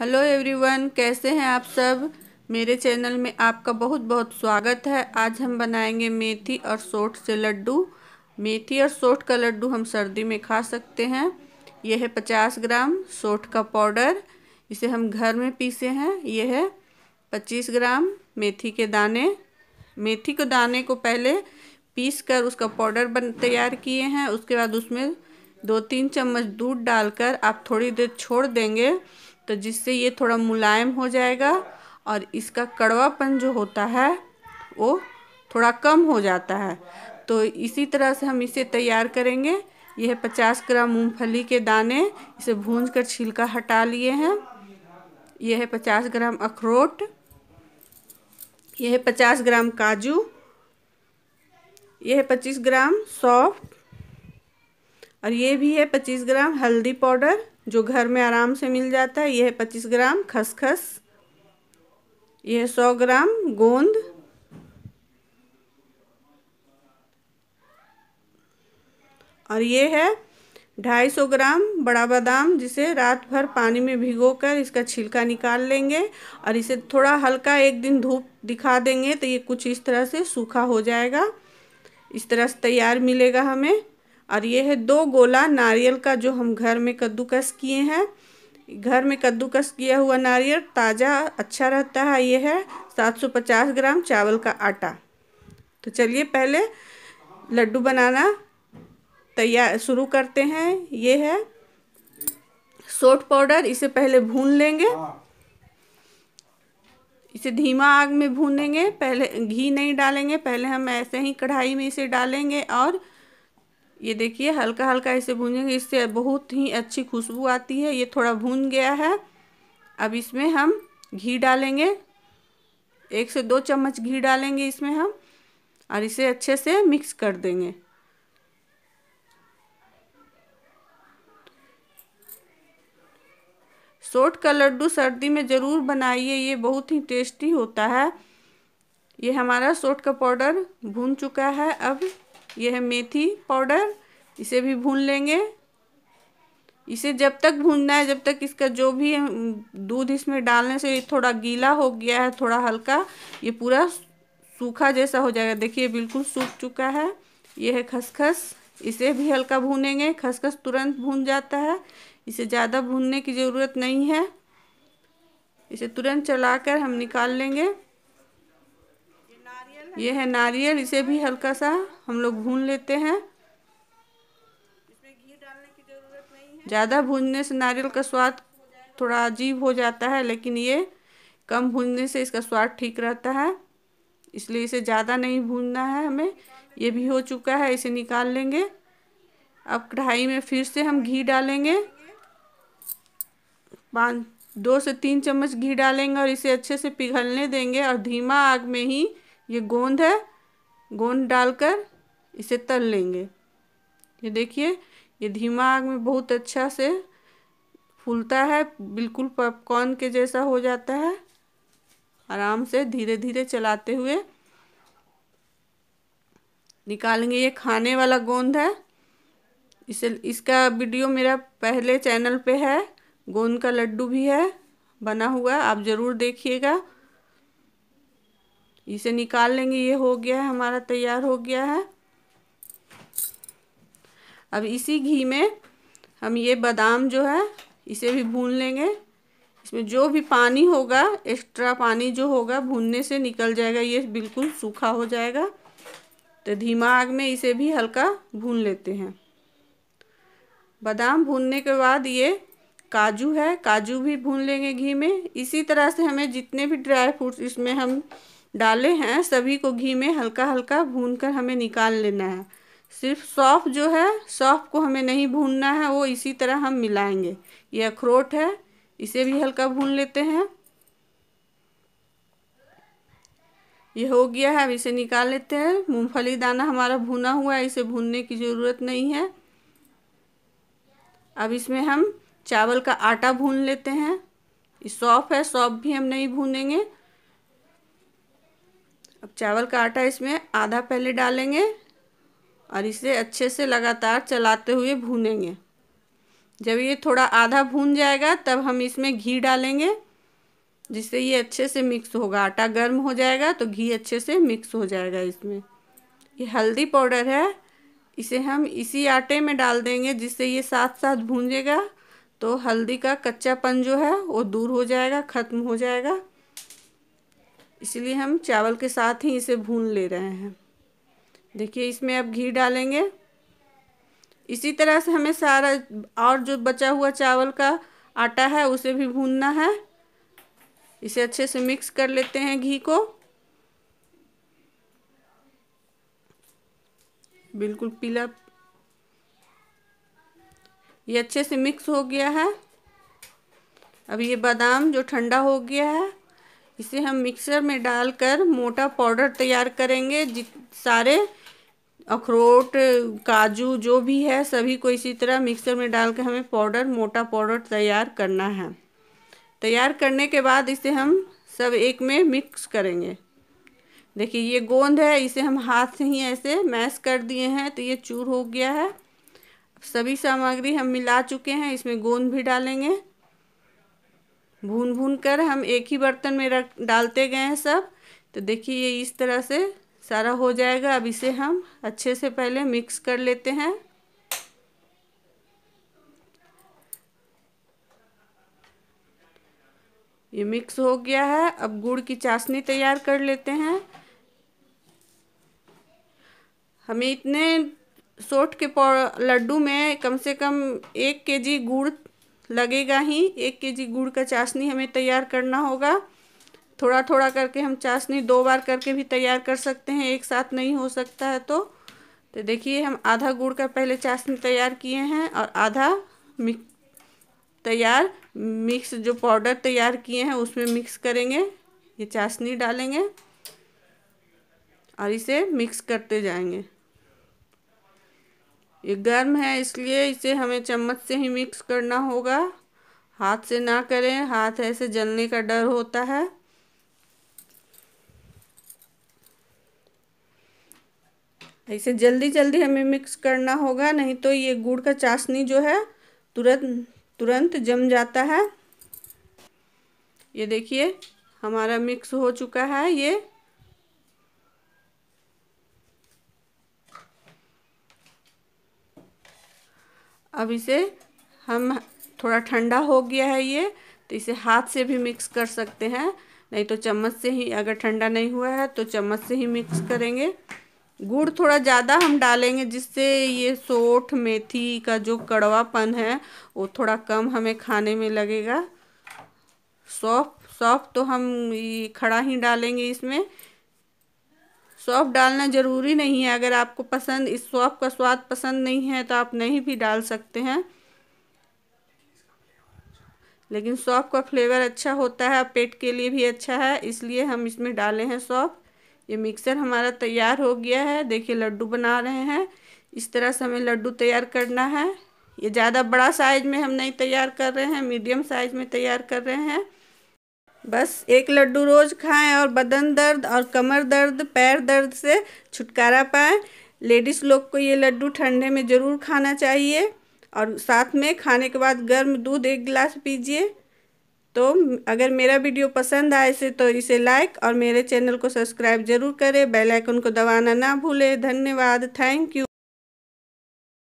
hello everyone कैसे हैं आप सब मेरे चैनल में आपका बहुत बहुत स्वागत है आज हम बनाएंगे मेथी और सोट से लड्डू मेथी और सोट का लड्डू हम सर्दी में खा सकते हैं यह है पचास ग्राम सोट का पाउडर इसे हम घर में पीसे हैं यह है पच्चीस ग्राम मेथी के दाने मेथी के दाने को पहले पीस कर उसका पाउडर बन तैयार किए हैं उसके बाद उसमें दो तीन चम्मच दूध डालकर आप थोड़ी देर छोड़ देंगे तो जिससे ये थोड़ा मुलायम हो जाएगा और इसका कड़वापन जो होता है वो थोड़ा कम हो जाता है तो इसी तरह से हम इसे तैयार करेंगे यह पचास ग्राम मूंगफली के दाने इसे भूंज कर छिलका हटा लिए हैं यह है पचास ग्राम अखरोट यह है पचास ग्राम काजू यह है पच्चीस ग्राम सौफ और ये भी है पच्चीस ग्राम हल्दी पाउडर जो घर में आराम से मिल जाता है यह है पच्चीस ग्राम खसखस यह सौ ग्राम गोंद और ये है ढाई सौ ग्राम बड़ा बादाम जिसे रात भर पानी में भिगोकर इसका छिलका निकाल लेंगे और इसे थोड़ा हल्का एक दिन धूप दिखा देंगे तो ये कुछ इस तरह से सूखा हो जाएगा इस तरह से तैयार मिलेगा हमें और ये है दो गोला नारियल का जो हम घर में कद्दूकस किए हैं घर में कद्दूकस किया हुआ नारियल ताज़ा अच्छा रहता है ये है 750 ग्राम चावल का आटा तो चलिए पहले लड्डू बनाना तैयार शुरू करते हैं ये है सोट पाउडर इसे पहले भून लेंगे इसे धीमा आग में भूनेंगे पहले घी नहीं डालेंगे पहले हम ऐसे ही कढ़ाई में इसे डालेंगे और ये देखिए हल्का हल्का इसे भूनेंगे इससे बहुत ही अच्छी खुशबू आती है ये थोड़ा भून गया है अब इसमें हम घी डालेंगे एक से दो चम्मच घी डालेंगे इसमें हम और इसे अच्छे से मिक्स कर देंगे सोट का लड्डू सर्दी में ज़रूर बनाइए ये बहुत ही टेस्टी होता है ये हमारा सोट का पाउडर भून चुका है अब ये है मेथी पाउडर इसे भी भून लेंगे इसे जब तक भूनना है जब तक इसका जो भी दूध इसमें डालने से थोड़ा गीला हो गया है थोड़ा हल्का ये पूरा सूखा जैसा हो जाएगा देखिए बिल्कुल सूख चुका है ये है खसखस इसे भी हल्का भूनेंगे खसखस तुरंत भून जाता है इसे ज़्यादा भूनने की ज़रूरत नहीं है इसे तुरंत चलाकर हम निकाल लेंगे ये है नारियल इसे भी हल्का सा हम लोग भून लेते हैं ज़्यादा भूनने से नारियल का स्वाद थोड़ा अजीब हो जाता है लेकिन ये कम भूनने से इसका स्वाद ठीक रहता है इसलिए इसे ज़्यादा नहीं भूनना है हमें ये भी हो चुका है इसे निकाल लेंगे अब कढ़ाई में फिर से हम घी डालेंगे पाँच दो से तीन चम्मच घी डालेंगे और इसे अच्छे से पिघलने देंगे और धीमा आग में ही ये गोंद है गोंद डालकर इसे तल लेंगे ये देखिए ये धीमा आग में बहुत अच्छा से फूलता है बिल्कुल पॉपकॉर्न के जैसा हो जाता है आराम से धीरे धीरे चलाते हुए निकालेंगे ये खाने वाला गोंद है इसे इसका वीडियो मेरा पहले चैनल पे है गोंद का लड्डू भी है बना हुआ आप ज़रूर देखिएगा इसे निकाल लेंगे ये हो गया है हमारा तैयार हो गया है अब इसी घी में हम ये बादाम जो है इसे भी भून लेंगे इसमें जो भी पानी होगा एक्स्ट्रा पानी जो होगा भूनने से निकल जाएगा ये बिल्कुल सूखा हो जाएगा तो धीमा आग में इसे भी हल्का भून लेते हैं बादाम भूनने के बाद ये काजू है काजू भी भून लेंगे घी में इसी तरह से हमें जितने भी ड्राई फ्रूट्स इसमें हम डाले हैं सभी को घी में हल्का हल्का भून कर हमें निकाल लेना है सिर्फ सौफ जो है सौफ को हमें नहीं भूनना है वो इसी तरह हम मिलाएंगे ये अखरोट है इसे भी हल्का भून लेते हैं ये हो गया है अब इसे निकाल लेते हैं मूंगफली दाना हमारा भुना हुआ है इसे भूनने की ज़रूरत नहीं है अब इसमें हम चावल का आटा भून लेते हैं सौफ है सौफ भी हम नहीं भूनेंगे चावल का आटा इसमें आधा पहले डालेंगे और इसे अच्छे से लगातार चलाते हुए भूनेंगे जब ये थोड़ा आधा भून जाएगा तब हम इसमें घी डालेंगे जिससे ये अच्छे से मिक्स होगा आटा गर्म हो जाएगा तो घी अच्छे से मिक्स हो जाएगा इसमें ये हल्दी पाउडर है इसे हम इसी आटे में डाल देंगे जिससे ये साथ साथ भूंजेगा तो हल्दी का कच्चापन जो है वो दूर हो जाएगा ख़त्म हो जाएगा इसलिए हम चावल के साथ ही इसे भून ले रहे हैं देखिए इसमें अब घी डालेंगे इसी तरह से हमें सारा और जो बचा हुआ चावल का आटा है उसे भी भूनना है इसे अच्छे से मिक्स कर लेते हैं घी को बिल्कुल पीला ये अच्छे से मिक्स हो गया है अब ये बादाम जो ठंडा हो गया है इसे हम मिक्सर में डालकर मोटा पाउडर तैयार करेंगे जित सारे अखरोट काजू जो भी है सभी को इसी तरह मिक्सर में डालकर हमें पाउडर मोटा पाउडर तैयार करना है तैयार करने के बाद इसे हम सब एक में मिक्स करेंगे देखिए ये गोंद है इसे हम हाथ से ही ऐसे मैश कर दिए हैं तो ये चूर हो गया है सभी सामग्री हम मिला चुके हैं इसमें गोंद भी डालेंगे भून भून कर हम एक ही बर्तन में रख डालते गए हैं सब तो देखिए ये इस तरह से सारा हो जाएगा अब इसे हम अच्छे से पहले मिक्स कर लेते हैं ये मिक्स हो गया है अब गुड़ की चाशनी तैयार कर लेते हैं हमें इतने सोट के लड्डू में कम से कम एक केजी गुड़ लगेगा ही एक के जी गुड़ का चाशनी हमें तैयार करना होगा थोड़ा थोड़ा करके हम चाशनी दो बार करके भी तैयार कर सकते हैं एक साथ नहीं हो सकता है तो तो देखिए हम आधा गुड़ का पहले चाशनी तैयार किए हैं और आधा मिक तैयार मिक्स जो पाउडर तैयार किए हैं उसमें मिक्स करेंगे ये चाशनी डालेंगे और इसे मिक्स करते जाएंगे ये गर्म है इसलिए इसे हमें चम्मच से ही मिक्स करना होगा हाथ से ना करें हाथ ऐसे जलने का डर होता है ऐसे जल्दी जल्दी हमें मिक्स करना होगा नहीं तो ये गुड़ का चाशनी जो है तुरंत तुरंत जम जाता है ये देखिए हमारा मिक्स हो चुका है ये अब इसे हम थोड़ा ठंडा हो गया है ये तो इसे हाथ से भी मिक्स कर सकते हैं नहीं तो चम्मच से ही अगर ठंडा नहीं हुआ है तो चम्मच से ही मिक्स करेंगे गुड़ थोड़ा ज़्यादा हम डालेंगे जिससे ये सोठ मेथी का जो कड़वापन है वो थोड़ा कम हमें खाने में लगेगा सौफ सौफ तो हम खड़ा ही डालेंगे इसमें सौफ़ डालना ज़रूरी नहीं है अगर आपको पसंद इस सौफ़ का स्वाद पसंद नहीं है तो आप नहीं भी डाल सकते हैं लेकिन सौफ़ का फ्लेवर अच्छा होता है पेट के लिए भी अच्छा है इसलिए हम इसमें डाले हैं सौफ़ ये मिक्सर हमारा तैयार हो गया है देखिए लड्डू बना रहे हैं इस तरह से हमें लड्डू तैयार करना है ये ज़्यादा बड़ा साइज़ में हम नहीं तैयार कर रहे हैं मीडियम साइज़ में तैयार कर रहे हैं बस एक लड्डू रोज़ खाएं और बदन दर्द और कमर दर्द पैर दर्द से छुटकारा पाएं लेडीज़ लोग को ये लड्डू ठंडे में ज़रूर खाना चाहिए और साथ में खाने के बाद गर्म दूध एक गिलास पीजिए तो अगर मेरा वीडियो पसंद आए से तो इसे लाइक और मेरे चैनल को सब्सक्राइब जरूर करें बेल आइकन को दबाना ना भूलें धन्यवाद थैंक यू